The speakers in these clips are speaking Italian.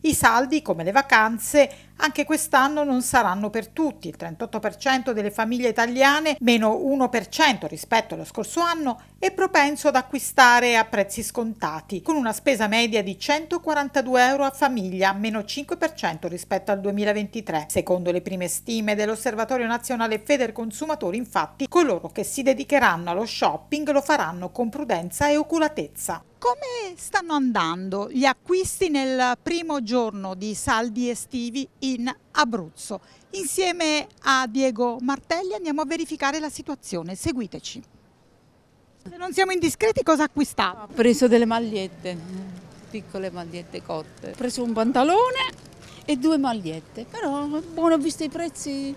I saldi, come le vacanze, anche quest'anno non saranno per tutti. Il 38% delle famiglie italiane, meno 1% rispetto allo scorso anno, è propenso ad acquistare a prezzi scontati, con una spesa media di 142 euro a famiglia, meno 5% rispetto al 2023. Secondo le prime stime dell'Osservatorio Nazionale Feder Consumatori, infatti, coloro che si dedicheranno allo shopping lo faranno con prudenza e oculatezza. Come stanno andando gli acquisti nel primo giorno di saldi estivi in Abruzzo. Insieme a Diego Martelli andiamo a verificare la situazione, seguiteci. Se non siamo indiscreti cosa ha acquistato? Ho preso delle magliette, piccole magliette cotte, ho preso un pantalone e due magliette, però buono ho visto i prezzi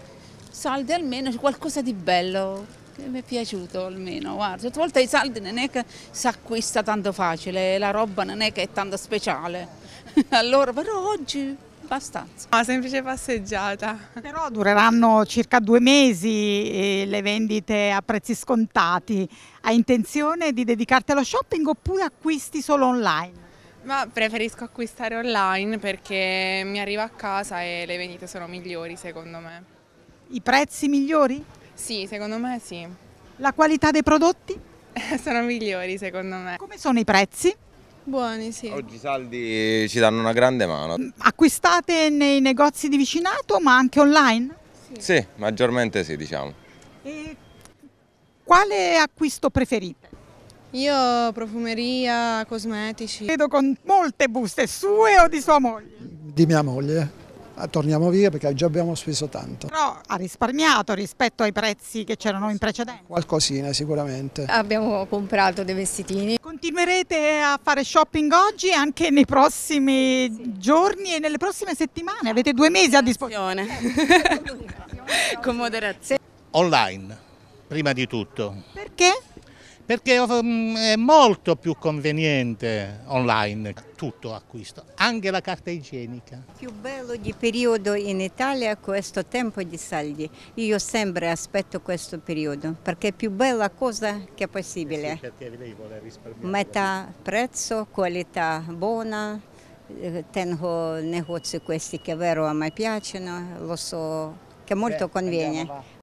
saldi almeno, c'è qualcosa di bello che mi è piaciuto almeno, guarda, certe volte i saldi non è che si acquista tanto facile, la roba non è che è tanto speciale, allora però oggi abbastanza. Una semplice passeggiata. Però dureranno circa due mesi eh, le vendite a prezzi scontati. Hai intenzione di dedicarti allo shopping oppure acquisti solo online? Ma preferisco acquistare online perché mi arriva a casa e le vendite sono migliori secondo me. I prezzi migliori? Sì, secondo me sì. La qualità dei prodotti? sono migliori secondo me. Come sono i prezzi? Buoni, sì. Oggi i saldi ci danno una grande mano. Acquistate nei negozi di vicinato ma anche online? Sì, sì maggiormente sì diciamo. E quale acquisto preferite? Io profumeria, cosmetici. Vedo con molte buste sue o di sua moglie? Di mia moglie. Ah, torniamo via perché già abbiamo speso tanto. Però ha risparmiato rispetto ai prezzi che c'erano in precedenza? Qualcosina sicuramente. Abbiamo comprato dei vestitini. Continuerete a fare shopping oggi anche nei prossimi sì. giorni e nelle prossime settimane? Avete due mesi a disposizione. Con moderazione. Online, prima di tutto. Perché? perché eh, mm, è molto più conveniente online tutto acquisto, anche la carta igienica. Più bello di periodo in Italia è questo tempo di saldi. Io sempre aspetto questo periodo perché è più bella cosa che possibile. Eh sì, perché lei vuole risparmiare. Metà prezzo, qualità buona, eh, tengo negozi questi che vero a me piacciono, lo so che molto Beh, conviene.